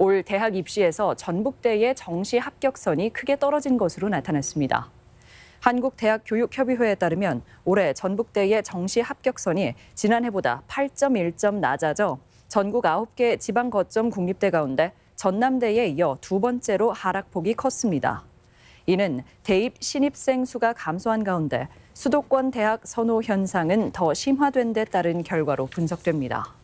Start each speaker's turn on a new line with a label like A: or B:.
A: 올 대학 입시에서 전북대의 정시 합격선이 크게 떨어진 것으로 나타났습니다. 한국대학교육협의회에 따르면 올해 전북대의 정시 합격선이 지난해보다 8.1점 낮아져 전국 9개 지방 거점 국립대 가운데 전남대에 이어 두 번째로 하락폭이 컸습니다. 이는 대입 신입생 수가 감소한 가운데 수도권 대학 선호 현상은 더 심화된 데 따른 결과로 분석됩니다.